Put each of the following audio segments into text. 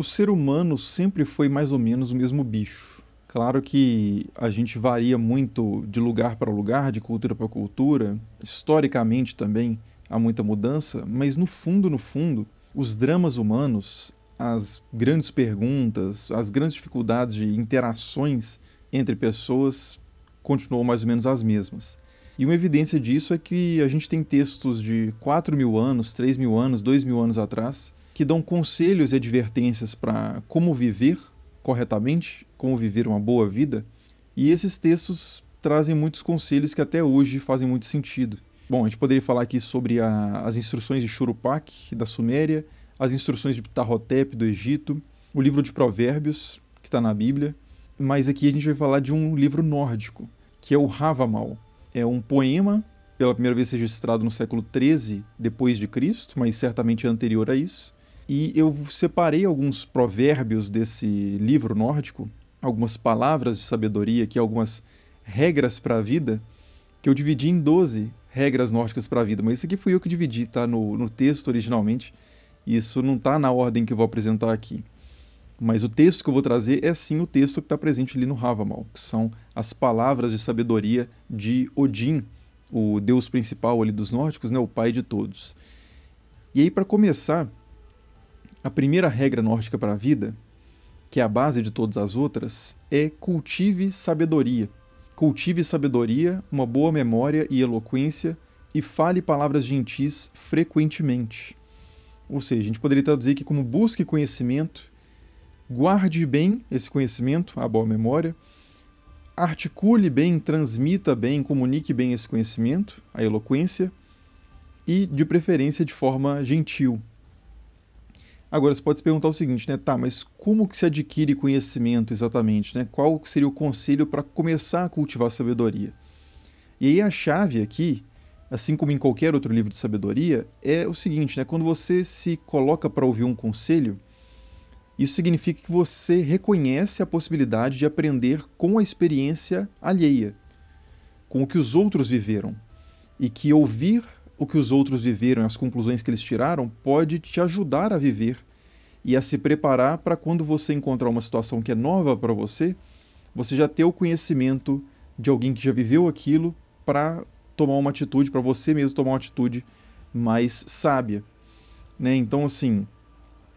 o ser humano sempre foi mais ou menos o mesmo bicho. Claro que a gente varia muito de lugar para lugar, de cultura para cultura, historicamente também há muita mudança, mas no fundo, no fundo, os dramas humanos, as grandes perguntas, as grandes dificuldades de interações entre pessoas continuam mais ou menos as mesmas. E uma evidência disso é que a gente tem textos de 4 mil anos, 3 mil anos, 2 mil anos atrás, que dão conselhos e advertências para como viver corretamente, como viver uma boa vida. E esses textos trazem muitos conselhos que até hoje fazem muito sentido. Bom, a gente poderia falar aqui sobre a, as instruções de Churupac, da Suméria, as instruções de Ptahotep, do Egito, o livro de Provérbios, que está na Bíblia, mas aqui a gente vai falar de um livro nórdico, que é o Havamal. É um poema, pela primeira vez registrado no século 13 depois de Cristo, mas certamente anterior a isso, e eu separei alguns provérbios desse livro nórdico, algumas palavras de sabedoria aqui, algumas regras para a vida, que eu dividi em 12 regras nórdicas para a vida. Mas isso aqui fui eu que dividi, tá? No, no texto originalmente. Isso não tá na ordem que eu vou apresentar aqui. Mas o texto que eu vou trazer é sim o texto que está presente ali no Havamal, que são as palavras de sabedoria de Odin, o deus principal ali dos nórdicos, né, o pai de todos. E aí, para começar, a primeira regra nórdica para a vida, que é a base de todas as outras, é cultive sabedoria. Cultive sabedoria, uma boa memória e eloquência, e fale palavras gentis frequentemente. Ou seja, a gente poderia traduzir que como busque conhecimento, guarde bem esse conhecimento, a boa memória, articule bem, transmita bem, comunique bem esse conhecimento, a eloquência, e de preferência de forma gentil, Agora, você pode se perguntar o seguinte, né? Tá, mas como que se adquire conhecimento exatamente, né? Qual seria o conselho para começar a cultivar a sabedoria? E aí a chave aqui, assim como em qualquer outro livro de sabedoria, é o seguinte, né? Quando você se coloca para ouvir um conselho, isso significa que você reconhece a possibilidade de aprender com a experiência alheia, com o que os outros viveram, e que ouvir o que os outros viveram, as conclusões que eles tiraram, pode te ajudar a viver e a se preparar para quando você encontrar uma situação que é nova para você, você já ter o conhecimento de alguém que já viveu aquilo para tomar uma atitude, para você mesmo tomar uma atitude mais sábia. Né? Então, assim,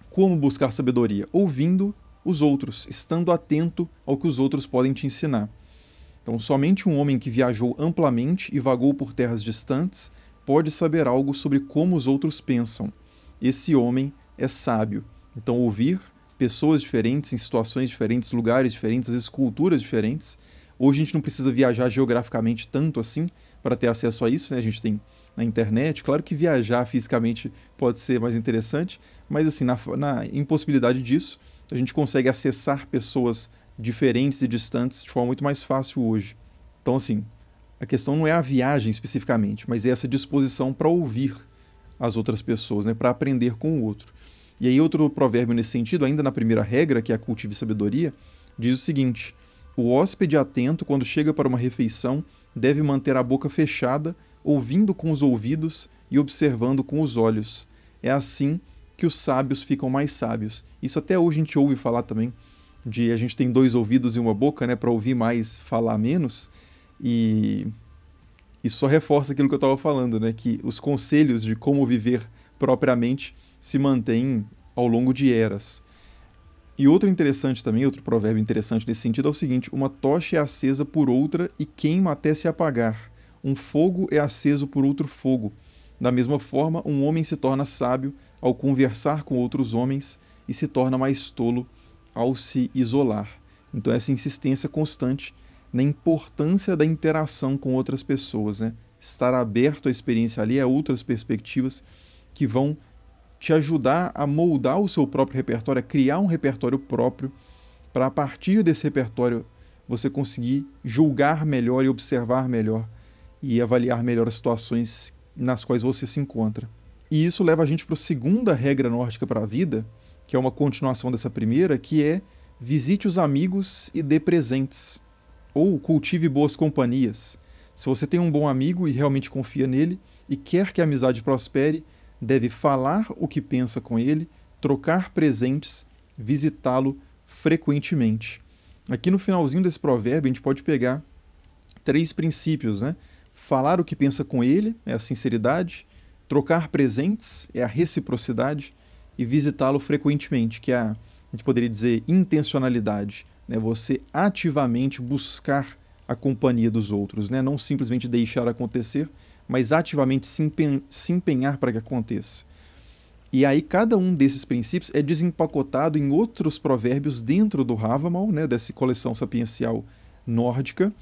como buscar sabedoria? Ouvindo os outros, estando atento ao que os outros podem te ensinar. Então, somente um homem que viajou amplamente e vagou por terras distantes pode saber algo sobre como os outros pensam. Esse homem é sábio. Então, ouvir pessoas diferentes, em situações diferentes, lugares diferentes, às vezes culturas diferentes. Hoje a gente não precisa viajar geograficamente tanto assim para ter acesso a isso, né? A gente tem na internet. Claro que viajar fisicamente pode ser mais interessante, mas assim, na, na impossibilidade disso, a gente consegue acessar pessoas diferentes e distantes de forma muito mais fácil hoje. Então, assim, a questão não é a viagem especificamente, mas é essa disposição para ouvir as outras pessoas, né, para aprender com o outro. E aí outro provérbio nesse sentido, ainda na primeira regra, que é a cultive sabedoria, diz o seguinte: o hóspede atento quando chega para uma refeição deve manter a boca fechada, ouvindo com os ouvidos e observando com os olhos. É assim que os sábios ficam mais sábios. Isso até hoje a gente ouve falar também de a gente tem dois ouvidos e uma boca, né, para ouvir mais, falar menos. E isso só reforça aquilo que eu estava falando, né? Que os conselhos de como viver propriamente se mantêm ao longo de eras. E outro interessante também, outro provérbio interessante nesse sentido é o seguinte: uma tocha é acesa por outra e queima até se apagar. Um fogo é aceso por outro fogo. Da mesma forma, um homem se torna sábio ao conversar com outros homens e se torna mais tolo ao se isolar. Então, essa insistência constante na importância da interação com outras pessoas, né? Estar aberto à experiência ali, a é outras perspectivas que vão te ajudar a moldar o seu próprio repertório, a criar um repertório próprio, para a partir desse repertório você conseguir julgar melhor e observar melhor e avaliar melhor as situações nas quais você se encontra. E isso leva a gente para a segunda regra nórdica para a vida, que é uma continuação dessa primeira, que é visite os amigos e dê presentes. Ou cultive boas companhias. Se você tem um bom amigo e realmente confia nele e quer que a amizade prospere, deve falar o que pensa com ele, trocar presentes, visitá-lo frequentemente. Aqui no finalzinho desse provérbio, a gente pode pegar três princípios, né? Falar o que pensa com ele é a sinceridade, trocar presentes é a reciprocidade e visitá-lo frequentemente, que é a, a gente poderia dizer intencionalidade né, você ativamente buscar a companhia dos outros, né? não simplesmente deixar acontecer, mas ativamente se, empen se empenhar para que aconteça. E aí cada um desses princípios é desempacotado em outros provérbios dentro do Havamal, né, dessa coleção sapiencial nórdica.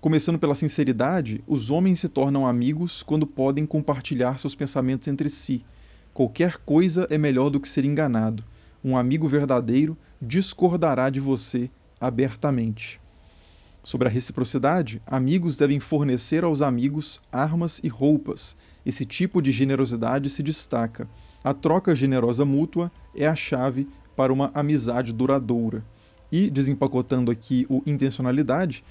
Começando pela sinceridade, os homens se tornam amigos quando podem compartilhar seus pensamentos entre si. Qualquer coisa é melhor do que ser enganado. Um amigo verdadeiro discordará de você abertamente. Sobre a reciprocidade, amigos devem fornecer aos amigos armas e roupas. Esse tipo de generosidade se destaca. A troca generosa mútua é a chave para uma amizade duradoura. E, desempacotando aqui o intencionalidade,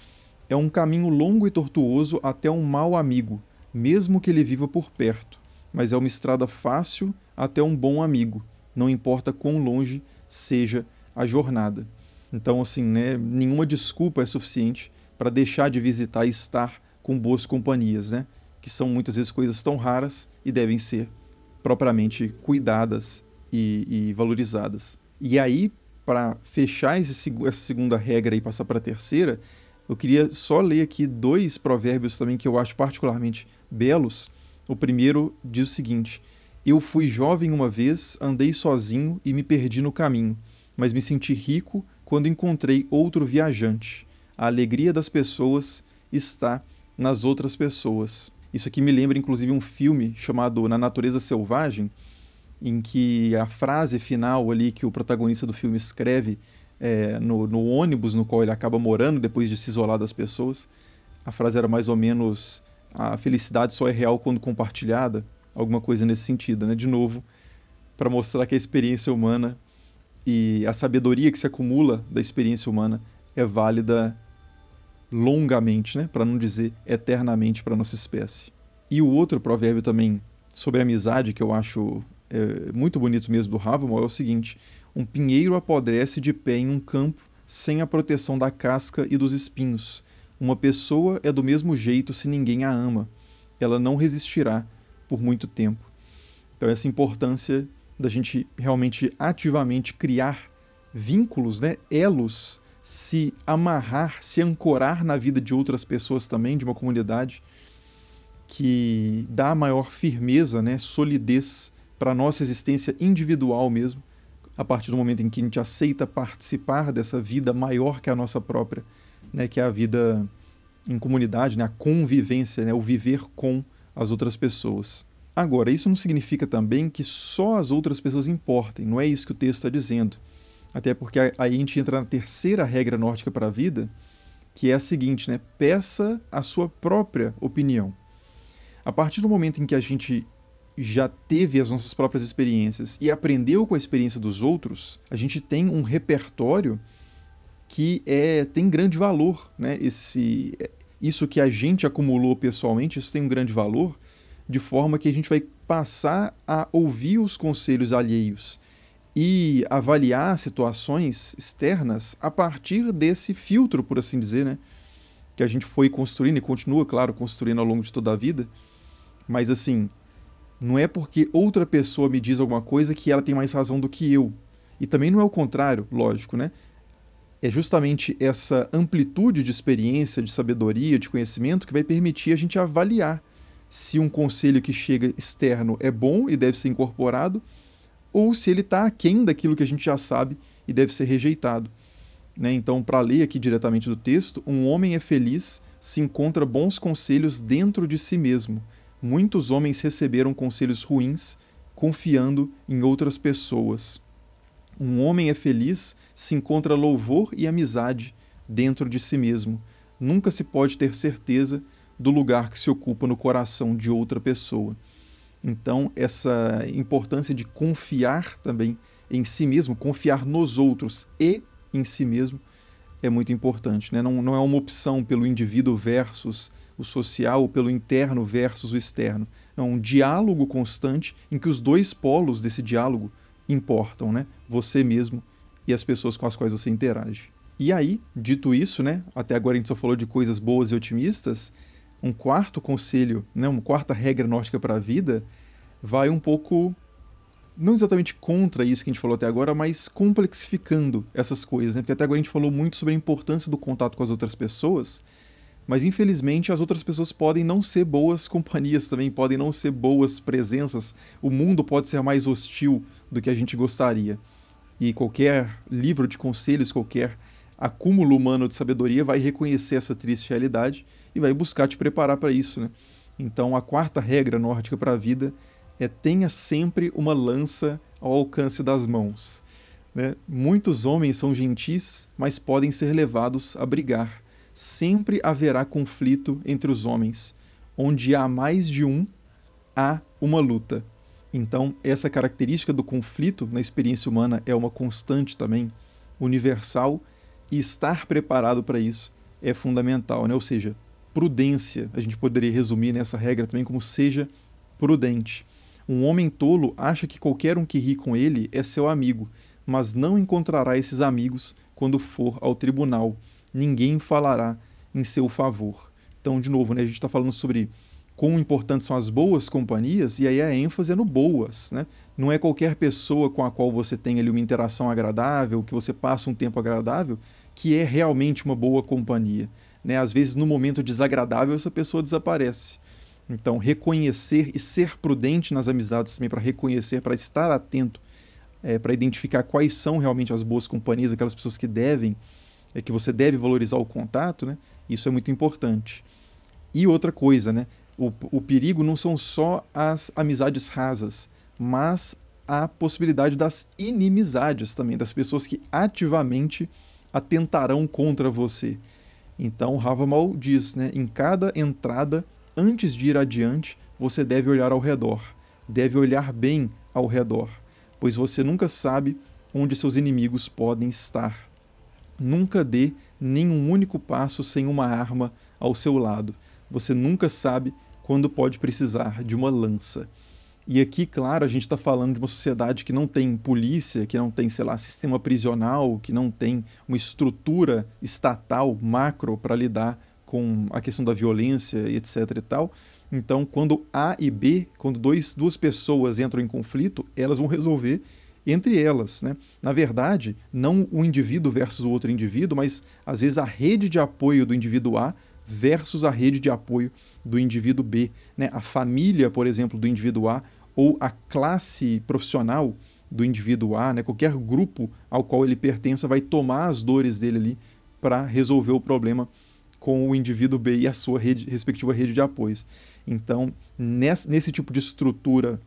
é um caminho longo e tortuoso até um mau amigo, mesmo que ele viva por perto, mas é uma estrada fácil até um bom amigo não importa quão longe seja a jornada. Então, assim, né, nenhuma desculpa é suficiente para deixar de visitar e estar com boas companhias, né? Que são muitas vezes coisas tão raras e devem ser propriamente cuidadas e, e valorizadas. E aí, para fechar esse, essa segunda regra e passar para a terceira, eu queria só ler aqui dois provérbios também que eu acho particularmente belos. O primeiro diz o seguinte: eu fui jovem uma vez, andei sozinho e me perdi no caminho, mas me senti rico quando encontrei outro viajante. A alegria das pessoas está nas outras pessoas. Isso aqui me lembra inclusive um filme chamado Na Natureza Selvagem, em que a frase final ali que o protagonista do filme escreve é, no, no, ônibus no qual ele acaba morando depois de se isolar das pessoas, a frase era mais ou menos: a felicidade só é real quando compartilhada alguma coisa nesse sentido, né? De novo, para mostrar que a experiência humana e a sabedoria que se acumula da experiência humana é válida longamente, né? Para não dizer eternamente para nossa espécie. E o outro provérbio também sobre amizade que eu acho é, muito bonito mesmo do Havamal é o seguinte: um pinheiro apodrece de pé em um campo sem a proteção da casca e dos espinhos. Uma pessoa é do mesmo jeito se ninguém a ama. Ela não resistirá por muito tempo. Então, essa importância da gente realmente ativamente criar vínculos, né, elos, se amarrar, se ancorar na vida de outras pessoas também, de uma comunidade, que dá maior firmeza, né, solidez para a nossa existência individual mesmo, a partir do momento em que a gente aceita participar dessa vida maior que a nossa própria, né, que é a vida em comunidade, né, a convivência, né, o viver com as outras pessoas. Agora, isso não significa também que só as outras pessoas importem, não é isso que o texto está dizendo. Até porque aí a gente entra na terceira regra nórdica para a vida, que é a seguinte, né? Peça a sua própria opinião. A partir do momento em que a gente já teve as nossas próprias experiências e aprendeu com a experiência dos outros, a gente tem um repertório que é, tem grande valor, né? Esse, isso que a gente acumulou pessoalmente, isso tem um grande valor, de forma que a gente vai passar a ouvir os conselhos alheios e avaliar situações externas a partir desse filtro, por assim dizer, né? Que a gente foi construindo e continua, claro, construindo ao longo de toda a vida. Mas assim, não é porque outra pessoa me diz alguma coisa que ela tem mais razão do que eu. E também não é o contrário, lógico, né? é justamente essa amplitude de experiência, de sabedoria, de conhecimento que vai permitir a gente avaliar se um conselho que chega externo é bom e deve ser incorporado, ou se ele está aquém daquilo que a gente já sabe e deve ser rejeitado. Né? Então, para ler aqui diretamente do texto, um homem é feliz se encontra bons conselhos dentro de si mesmo. Muitos homens receberam conselhos ruins confiando em outras pessoas. Um homem é feliz se encontra louvor e amizade dentro de si mesmo. Nunca se pode ter certeza do lugar que se ocupa no coração de outra pessoa. Então, essa importância de confiar também em si mesmo, confiar nos outros e em si mesmo, é muito importante. Né? Não, não é uma opção pelo indivíduo versus o social, ou pelo interno versus o externo. É um diálogo constante em que os dois polos desse diálogo importam, né? Você mesmo e as pessoas com as quais você interage. E aí, dito isso, né? Até agora a gente só falou de coisas boas e otimistas. Um quarto conselho, né? Uma quarta regra nórdica para a vida vai um pouco não exatamente contra isso que a gente falou até agora, mas complexificando essas coisas, né? Porque até agora a gente falou muito sobre a importância do contato com as outras pessoas mas infelizmente as outras pessoas podem não ser boas companhias também, podem não ser boas presenças. O mundo pode ser mais hostil do que a gente gostaria. E qualquer livro de conselhos, qualquer acúmulo humano de sabedoria vai reconhecer essa triste realidade e vai buscar te preparar para isso, né? Então, a quarta regra nórdica para a vida é tenha sempre uma lança ao alcance das mãos. Né? Muitos homens são gentis, mas podem ser levados a brigar sempre haverá conflito entre os homens. Onde há mais de um, há uma luta. Então, essa característica do conflito na experiência humana é uma constante também, universal, e estar preparado para isso é fundamental, né? Ou seja, prudência, a gente poderia resumir nessa regra também como seja prudente. Um homem tolo acha que qualquer um que ri com ele é seu amigo, mas não encontrará esses amigos quando for ao tribunal ninguém falará em seu favor. Então, de novo, né, a gente está falando sobre quão importantes são as boas companhias, e aí a ênfase é no boas. Né? Não é qualquer pessoa com a qual você tem ali uma interação agradável, que você passa um tempo agradável, que é realmente uma boa companhia. Né? Às vezes, no momento desagradável, essa pessoa desaparece. Então, reconhecer e ser prudente nas amizades também, para reconhecer, para estar atento, é, eh, para identificar quais são realmente as boas companhias, aquelas pessoas que devem é que você deve valorizar o contato, né? Isso é muito importante. E outra coisa, né? O, o perigo não são só as amizades rasas, mas a possibilidade das inimizades também, das pessoas que ativamente atentarão contra você. Então, Havamal diz, né? Em cada entrada, antes de ir adiante, você deve olhar ao redor. Deve olhar bem ao redor, pois você nunca sabe onde seus inimigos podem estar. Nunca dê nenhum único passo sem uma arma ao seu lado. Você nunca sabe quando pode precisar de uma lança. E aqui, claro, a gente está falando de uma sociedade que não tem polícia, que não tem, sei lá, sistema prisional, que não tem uma estrutura estatal macro para lidar com a questão da violência, etc. e tal. Então, quando A e B, quando dois, duas pessoas entram em conflito, elas vão resolver entre elas. Né? Na verdade, não o indivíduo versus o outro indivíduo, mas às vezes a rede de apoio do indivíduo A versus a rede de apoio do indivíduo B. Né? A família, por exemplo, do indivíduo A ou a classe profissional do indivíduo A, né? qualquer grupo ao qual ele pertença vai tomar as dores dele ali para resolver o problema com o indivíduo B e a sua rede, respectiva rede de apoios. Então, nesse, nesse tipo de estrutura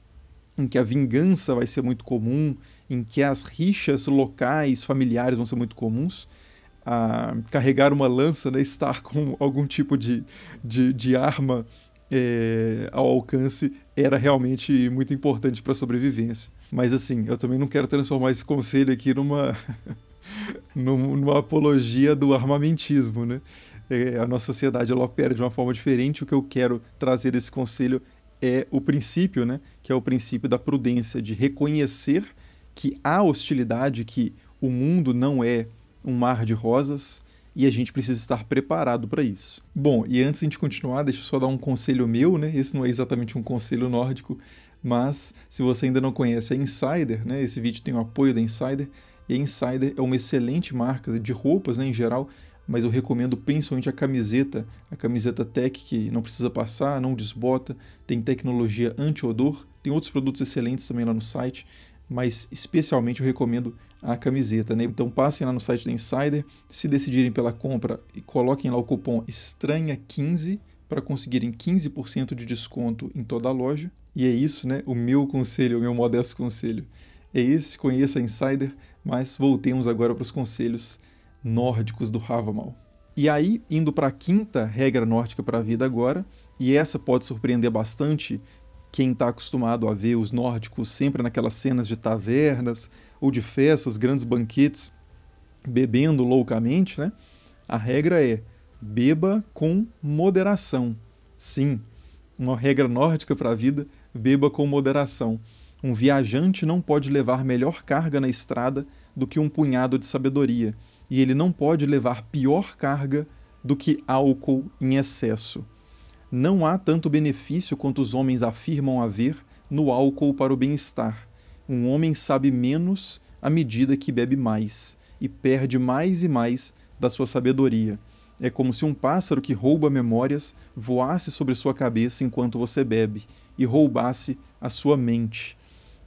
em que a vingança vai ser muito comum, em que as rixas locais, familiares vão ser muito comuns. carregar uma lança, né, estar com algum tipo de, de, de arma é, ao alcance era realmente muito importante para a sobrevivência. Mas assim, eu também não quero transformar esse conselho aqui numa, numa apologia do armamentismo, né? É, a nossa sociedade ela opera de uma forma diferente. O que eu quero trazer desse conselho é o princípio, né, que é o princípio da prudência, de reconhecer que há hostilidade, que o mundo não é um mar de rosas e a gente precisa estar preparado para isso. Bom, e antes de a gente continuar, deixa eu só dar um conselho meu, né? Esse não é exatamente um conselho nórdico, mas se você ainda não conhece a Insider, né? Esse vídeo tem o apoio da Insider, e a Insider é uma excelente marca de roupas, né, em geral, mas eu recomendo principalmente a camiseta, a camiseta Tech que não precisa passar, não desbota, tem tecnologia anti-odor, tem outros produtos excelentes também lá no site, mas especialmente eu recomendo a camiseta, né? Então passem lá no site da Insider, se decidirem pela compra e coloquem lá o cupom estranha15 para conseguirem 15% de desconto em toda a loja. E é isso, né? O meu conselho, o meu modesto conselho é esse, conheça a Insider, mas voltemos agora para os conselhos nórdicos do Havamal. E aí, indo para a quinta regra nórdica para a vida agora, e essa pode surpreender bastante quem está acostumado a ver os nórdicos sempre naquelas cenas de tavernas ou de festas, grandes banquetes, bebendo loucamente, né? A regra é beba com moderação. Sim, uma regra nórdica para a vida, beba com moderação. Um viajante não pode levar melhor carga na estrada do que um punhado de sabedoria, e ele não pode levar pior carga do que álcool em excesso. Não há tanto benefício quanto os homens afirmam haver no álcool para o bem-estar. Um homem sabe menos à medida que bebe mais, e perde mais e mais da sua sabedoria. É como se um pássaro que rouba memórias voasse sobre sua cabeça enquanto você bebe e roubasse a sua mente.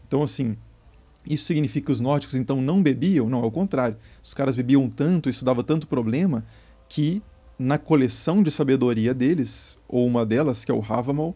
Então, assim, isso significa que os nórdicos então não bebiam? Não, ao é contrário. Os caras bebiam tanto, isso dava tanto problema, que na coleção de sabedoria deles, ou uma delas, que é o Havamal,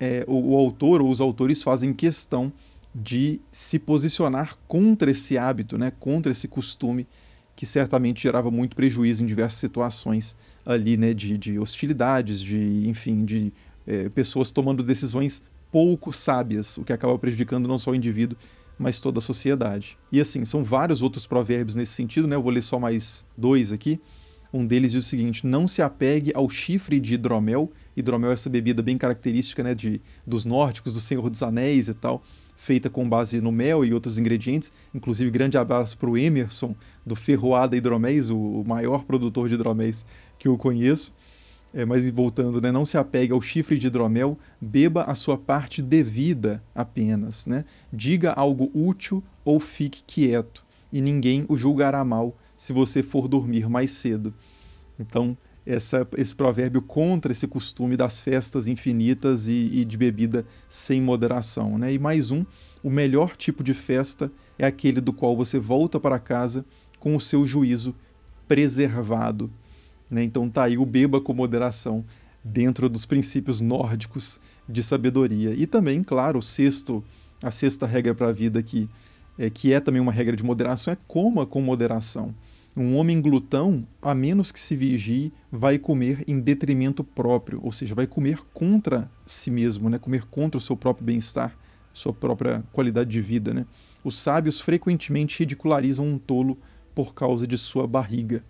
é, o, o autor ou os autores fazem questão de se posicionar contra esse hábito, né, contra esse costume que certamente gerava muito prejuízo em diversas situações ali, né, de, de hostilidades, de, enfim, de é, pessoas tomando decisões pouco sábias, o que acaba prejudicando não só o indivíduo, mas toda a sociedade. E assim, são vários outros provérbios nesse sentido, né? Eu vou ler só mais dois aqui. Um deles diz o seguinte: não se apegue ao chifre de hidromel. Hidromel é essa bebida bem característica né, de, dos nórdicos, do Senhor dos Anéis e tal, feita com base no mel e outros ingredientes. Inclusive, grande abraço para o Emerson, do Ferroada Hidroméis, o maior produtor de hidroméis que eu conheço. É, mas voltando, né, não se apegue ao chifre de hidromel, beba a sua parte devida apenas. Né? Diga algo útil ou fique quieto, e ninguém o julgará mal se você for dormir mais cedo. Então, essa, esse provérbio contra esse costume das festas infinitas e, e de bebida sem moderação. Né? E mais um: o melhor tipo de festa é aquele do qual você volta para casa com o seu juízo preservado. Né? Então tá aí o beba com moderação dentro dos princípios nórdicos de sabedoria. E também, claro, o sexto, a sexta regra para a vida que é, que é também uma regra de moderação, é coma com moderação. Um homem glutão, a menos que se vigie, vai comer em detrimento próprio, ou seja, vai comer contra si mesmo, né? comer contra o seu próprio bem-estar, sua própria qualidade de vida. Né? Os sábios frequentemente ridicularizam um tolo por causa de sua barriga.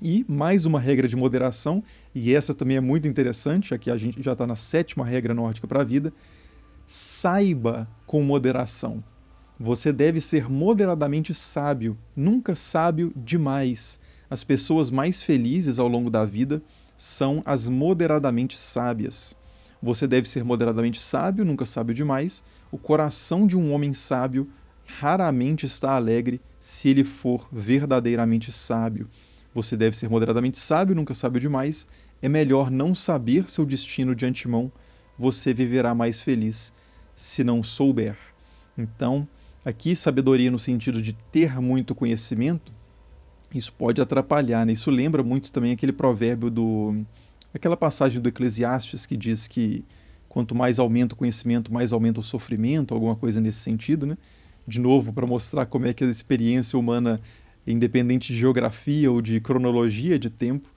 E mais uma regra de moderação, e essa também é muito interessante, aqui a gente já está na sétima regra nórdica para a vida. Saiba com moderação. Você deve ser moderadamente sábio, nunca sábio demais. As pessoas mais felizes ao longo da vida são as moderadamente sábias. Você deve ser moderadamente sábio, nunca sábio demais. O coração de um homem sábio raramente está alegre se ele for verdadeiramente sábio. Você deve ser moderadamente sábio, nunca sábio demais. É melhor não saber seu destino de antemão. Você viverá mais feliz se não souber. Então, aqui, sabedoria no sentido de ter muito conhecimento, isso pode atrapalhar. Né? Isso lembra muito também aquele provérbio do. aquela passagem do Eclesiastes que diz que quanto mais aumenta o conhecimento, mais aumenta o sofrimento, alguma coisa nesse sentido, né? De novo, para mostrar como é que a experiência humana independente de geografia ou de cronologia de tempo,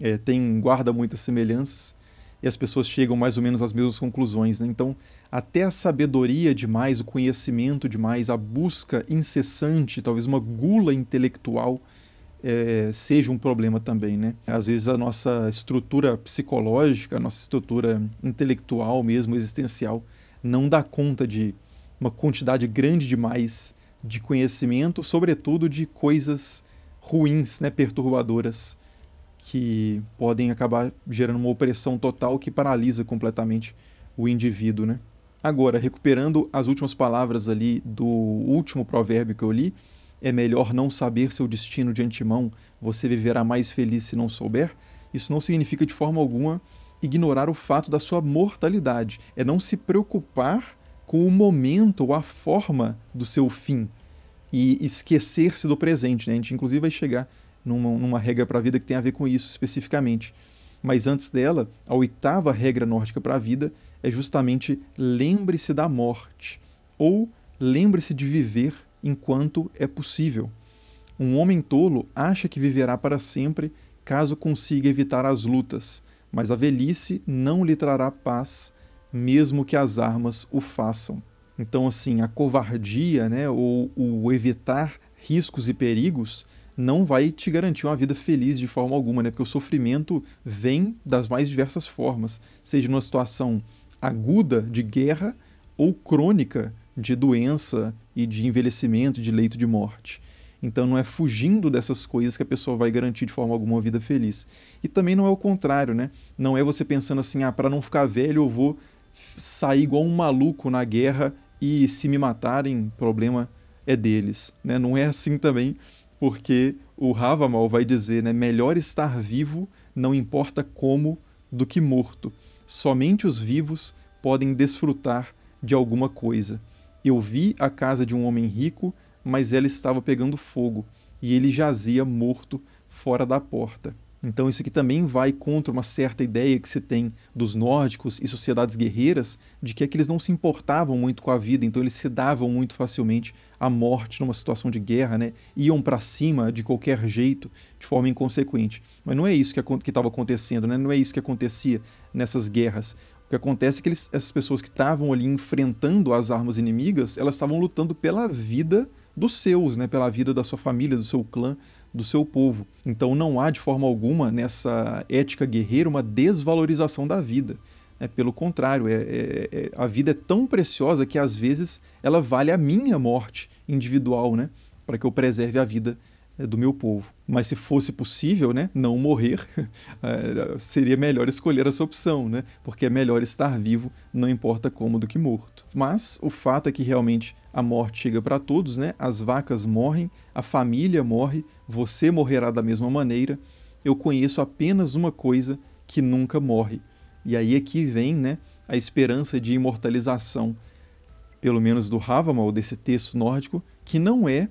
é, tem guarda muitas semelhanças e as pessoas chegam mais ou menos às mesmas conclusões. Né? Então, até a sabedoria demais, o conhecimento demais, a busca incessante, talvez uma gula intelectual, é, seja um problema também. Né? Às vezes, a nossa estrutura psicológica, a nossa estrutura intelectual mesmo, existencial, não dá conta de uma quantidade grande demais de conhecimento, sobretudo de coisas ruins, né, perturbadoras, que podem acabar gerando uma opressão total que paralisa completamente o indivíduo, né? Agora, recuperando as últimas palavras ali do último provérbio que eu li, é melhor não saber seu destino de antemão, você viverá mais feliz se não souber. Isso não significa de forma alguma ignorar o fato da sua mortalidade, é não se preocupar com o momento ou a forma do seu fim e esquecer-se do presente. Né? A gente, inclusive, vai chegar numa, numa regra para a vida que tem a ver com isso especificamente. Mas antes dela, a oitava regra nórdica para a vida é justamente lembre-se da morte ou lembre-se de viver enquanto é possível. Um homem tolo acha que viverá para sempre caso consiga evitar as lutas, mas a velhice não lhe trará paz mesmo que as armas o façam. Então, assim, a covardia, né, ou o evitar riscos e perigos não vai te garantir uma vida feliz de forma alguma, né? Porque o sofrimento vem das mais diversas formas, seja numa situação aguda de guerra ou crônica de doença e de envelhecimento, de leito de morte. Então não é fugindo dessas coisas que a pessoa vai garantir de forma alguma uma vida feliz. E também não é o contrário, né? Não é você pensando assim, ah, para não ficar velho eu vou sair igual um maluco na guerra e se me matarem, problema é deles. Né? Não é assim também, porque o Ravamal vai dizer, né, melhor estar vivo, não importa como, do que morto. Somente os vivos podem desfrutar de alguma coisa. Eu vi a casa de um homem rico, mas ela estava pegando fogo, e ele jazia morto fora da porta. Então, isso aqui também vai contra uma certa ideia que se tem dos nórdicos e sociedades guerreiras, de que é que eles não se importavam muito com a vida, então eles se davam muito facilmente à morte numa situação de guerra, né? iam para cima de qualquer jeito, de forma inconsequente. Mas não é isso que estava acontecendo, né? não é isso que acontecia nessas guerras que acontece é que eles, essas pessoas que estavam ali enfrentando as armas inimigas, elas estavam lutando pela vida dos seus, né, pela vida da sua família, do seu clã, do seu povo. Então não há de forma alguma nessa ética guerreira uma desvalorização da vida. É, pelo contrário, é, é, é, a vida é tão preciosa que às vezes ela vale a minha morte individual, né, para que eu preserve a vida é, do meu povo. Mas se fosse possível, né, não morrer, é, seria melhor escolher essa opção, né? Porque é melhor estar vivo, não importa como, do que morto. Mas o fato é que realmente a morte chega para todos, né? As vacas morrem, a família morre, você morrerá da mesma maneira. Eu conheço apenas uma coisa que nunca morre. E aí aqui é vem, né, a esperança de imortalização, pelo menos do Havamal, desse texto nórdico, que não é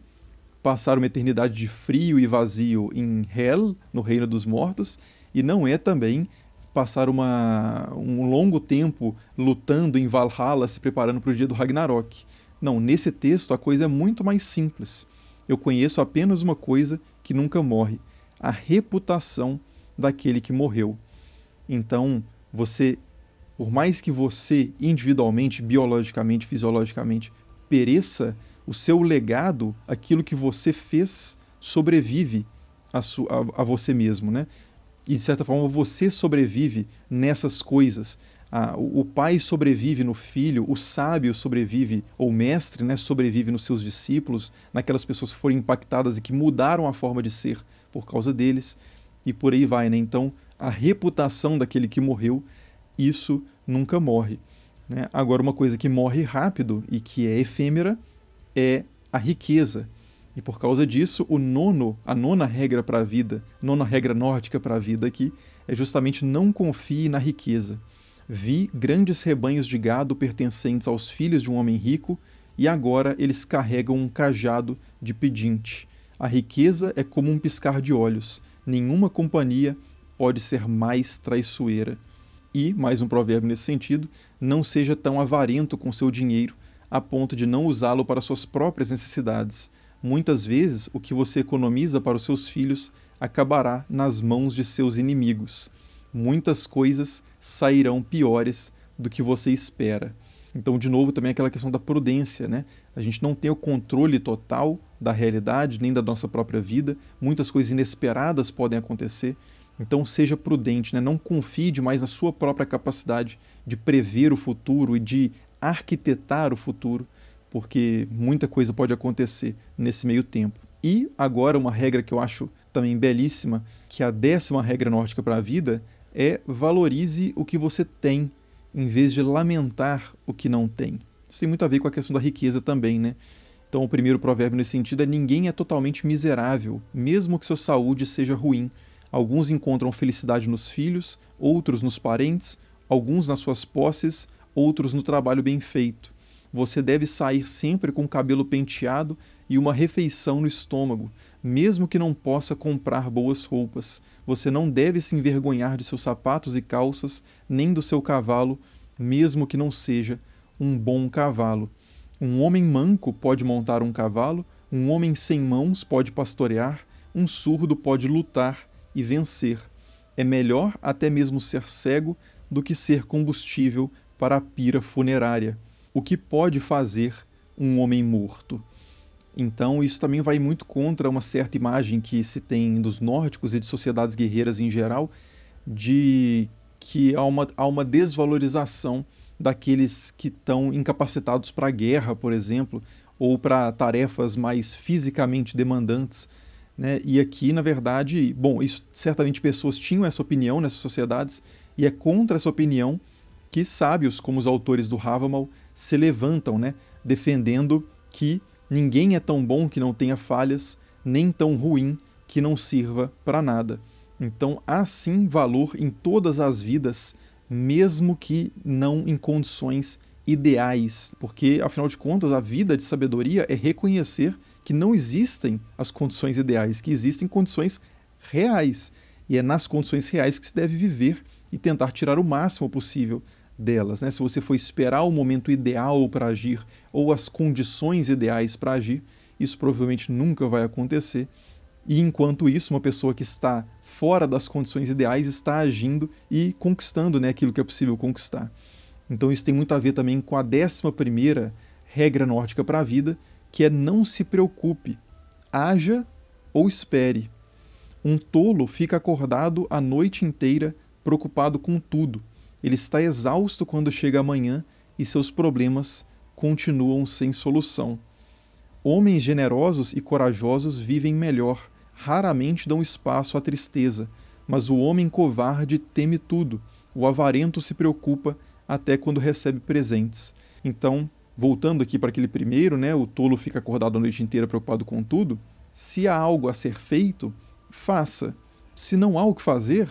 passar uma eternidade de frio e vazio em Hel, no reino dos mortos, e não é também passar uma, um longo tempo lutando em Valhalla, se preparando para o dia do Ragnarok. Não, nesse texto a coisa é muito mais simples. Eu conheço apenas uma coisa que nunca morre: a reputação daquele que morreu. Então, você, por mais que você individualmente, biologicamente, fisiologicamente, pereça, o seu legado, aquilo que você fez, sobrevive a, a, a você mesmo, né? E de certa forma você sobrevive nessas coisas. Ah, o, pai sobrevive no filho, o sábio sobrevive, ou mestre, né, sobrevive nos seus discípulos, naquelas pessoas que foram impactadas e que mudaram a forma de ser por causa deles, e por aí vai, né? Então, a reputação daquele que morreu, isso nunca morre. Né? Agora, uma coisa que morre rápido e que é efêmera é a riqueza. E por causa disso, o nono, a nona regra para a vida, nona regra nórdica para a vida aqui, é justamente não confie na riqueza. Vi grandes rebanhos de gado pertencentes aos filhos de um homem rico, e agora eles carregam um cajado de pedinte. A riqueza é como um piscar de olhos. Nenhuma companhia pode ser mais traiçoeira. E, mais um provérbio nesse sentido, não seja tão avarento com seu dinheiro a ponto de não usá-lo para suas próprias necessidades. Muitas vezes, o que você economiza para os seus filhos acabará nas mãos de seus inimigos. Muitas coisas sairão piores do que você espera. Então, de novo, também aquela questão da prudência, né? A gente não tem o controle total da realidade, nem da nossa própria vida. Muitas coisas inesperadas podem acontecer. Então, seja prudente, né? Não confie demais na sua própria capacidade de prever o futuro e de arquitetar o futuro, porque muita coisa pode acontecer nesse meio tempo. E agora, uma regra que eu acho também belíssima, que é a décima regra nórdica para a vida, é valorize o que você tem, em vez de lamentar o que não tem. Isso tem muito a ver com a questão da riqueza também, né? Então, o primeiro provérbio nesse sentido é: ninguém é totalmente miserável, mesmo que sua saúde seja ruim. Alguns encontram felicidade nos filhos, outros nos parentes, alguns nas suas posses, outros no trabalho bem feito. Você deve sair sempre com o cabelo penteado e uma refeição no estômago, mesmo que não possa comprar boas roupas. Você não deve se envergonhar de seus sapatos e calças, nem do seu cavalo, mesmo que não seja um bom cavalo. Um homem manco pode montar um cavalo, um homem sem mãos pode pastorear, um surdo pode lutar e vencer. É melhor até mesmo ser cego do que ser combustível para a pira funerária, o que pode fazer um homem morto. Então, isso também vai muito contra uma certa imagem que se tem dos nórdicos e de sociedades guerreiras em geral, de que há uma, há uma desvalorização daqueles que estão incapacitados para a guerra, por exemplo, ou para tarefas mais fisicamente demandantes. Né? E aqui, na verdade, bom, isso certamente pessoas tinham essa opinião nessas sociedades, e é contra essa opinião que sábios como os autores do Havamal se levantam, né, defendendo que ninguém é tão bom que não tenha falhas, nem tão ruim que não sirva para nada. Então há sim valor em todas as vidas, mesmo que não em condições ideais, porque afinal de contas a vida de sabedoria é reconhecer que não existem as condições ideais, que existem condições reais. E é nas condições reais que se deve viver e tentar tirar o máximo possível delas. Né? Se você for esperar o momento ideal para agir ou as condições ideais para agir, isso provavelmente nunca vai acontecer. E enquanto isso, uma pessoa que está fora das condições ideais está agindo e conquistando né, aquilo que é possível conquistar. Então, isso tem muito a ver também com a décima primeira regra nórdica para a vida, que é não se preocupe, haja ou espere. Um tolo fica acordado a noite inteira preocupado com tudo, ele está exausto quando chega amanhã e seus problemas continuam sem solução. Homens generosos e corajosos vivem melhor, raramente dão espaço à tristeza, mas o homem covarde teme tudo, o avarento se preocupa até quando recebe presentes. Então, voltando aqui para aquele primeiro, né, o tolo fica acordado a noite inteira preocupado com tudo. Se há algo a ser feito, faça. Se não há o que fazer,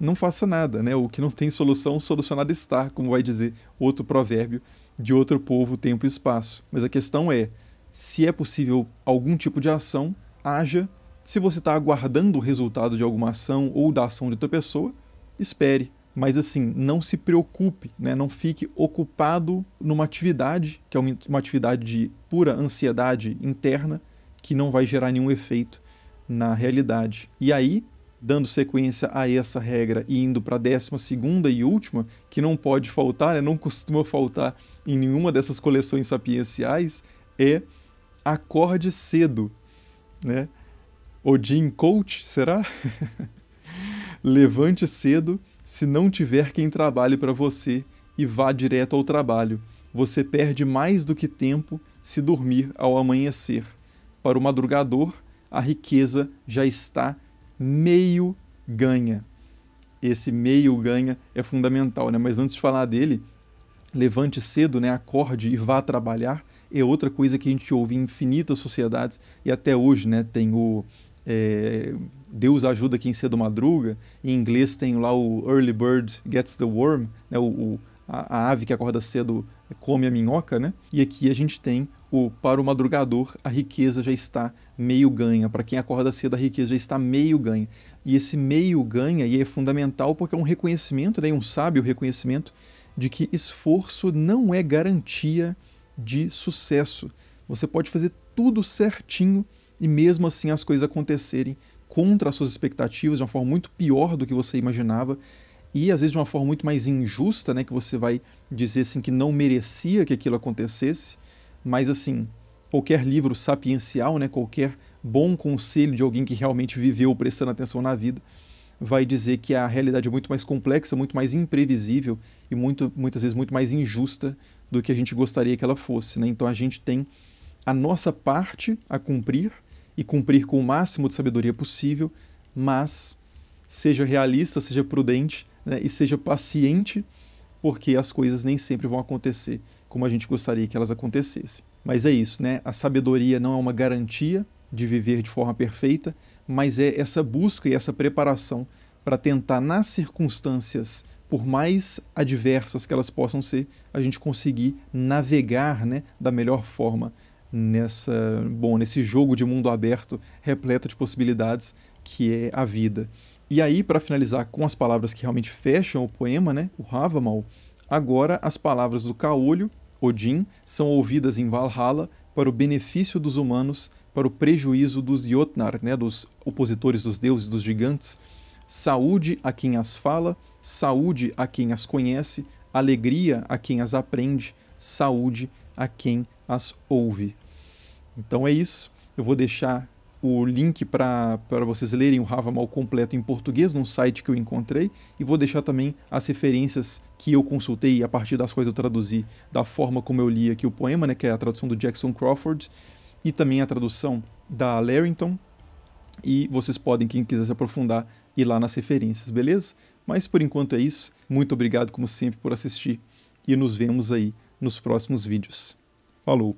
não faça nada, né? O que não tem solução, solucionado está, como vai dizer outro provérbio de outro povo, tempo e espaço. Mas a questão é, se é possível algum tipo de ação, haja. Se você está aguardando o resultado de alguma ação ou da ação de outra pessoa, espere. Mas assim, não se preocupe, né? não fique ocupado numa atividade, que é uma atividade de pura ansiedade interna, que não vai gerar nenhum efeito na realidade. E aí, dando sequência a essa regra e indo para a décima segunda e última, que não pode faltar, né, não costuma faltar em nenhuma dessas coleções sapienciais, é acorde cedo, né? Odin Coach, será? Levante cedo se não tiver quem trabalhe para você e vá direto ao trabalho. Você perde mais do que tempo se dormir ao amanhecer. Para o madrugador, a riqueza já está meio ganha. Esse meio ganha é fundamental, né? Mas antes de falar dele, levante cedo, né? Acorde e vá trabalhar é outra coisa que a gente ouve em infinitas sociedades e até hoje, né? Tem o é, Deus ajuda quem cedo madruga. Em inglês tem lá o early bird gets the worm, né? O, o a, a ave que acorda cedo come a minhoca, né? E aqui a gente tem o para o madrugador, a riqueza já está meio ganha. Para quem acorda cedo, a riqueza já está meio ganha. E esse meio ganha e é fundamental porque é um reconhecimento, né? um sábio reconhecimento de que esforço não é garantia de sucesso. Você pode fazer tudo certinho e mesmo assim as coisas acontecerem contra as suas expectativas, de uma forma muito pior do que você imaginava e às vezes de uma forma muito mais injusta, né, que você vai dizer assim que não merecia que aquilo acontecesse, mas assim, qualquer livro sapiencial, né, qualquer bom conselho de alguém que realmente viveu prestando atenção na vida, vai dizer que a realidade é muito mais complexa, muito mais imprevisível e muito, muitas vezes muito mais injusta do que a gente gostaria que ela fosse, né? Então a gente tem a nossa parte a cumprir e cumprir com o máximo de sabedoria possível, mas seja realista, seja prudente né, e seja paciente, porque as coisas nem sempre vão acontecer como a gente gostaria que elas acontecessem. Mas é isso, né? A sabedoria não é uma garantia de viver de forma perfeita, mas é essa busca e essa preparação para tentar, nas circunstâncias, por mais adversas que elas possam ser, a gente conseguir navegar né, da melhor forma nessa, bom, nesse jogo de mundo aberto, repleto de possibilidades que é a vida. E aí, para finalizar com as palavras que realmente fecham o poema, né, o Havamal, agora as palavras do caolho, Odin, são ouvidas em Valhalla para o benefício dos humanos, para o prejuízo dos Jotnar, né, dos opositores dos deuses, dos gigantes. Saúde a quem as fala, saúde a quem as conhece, alegria a quem as aprende, saúde a quem as ouve. Então é isso. Eu vou deixar o link para vocês lerem o Ravamal completo em português num site que eu encontrei e vou deixar também as referências que eu consultei a partir das quais eu traduzi da forma como eu li aqui o poema, né, que é a tradução do Jackson Crawford e também a tradução da Larrington. E vocês podem, quem quiser se aprofundar, ir lá nas referências, beleza? Mas por enquanto é isso. Muito obrigado, como sempre, por assistir e nos vemos aí nos próximos vídeos. Falou!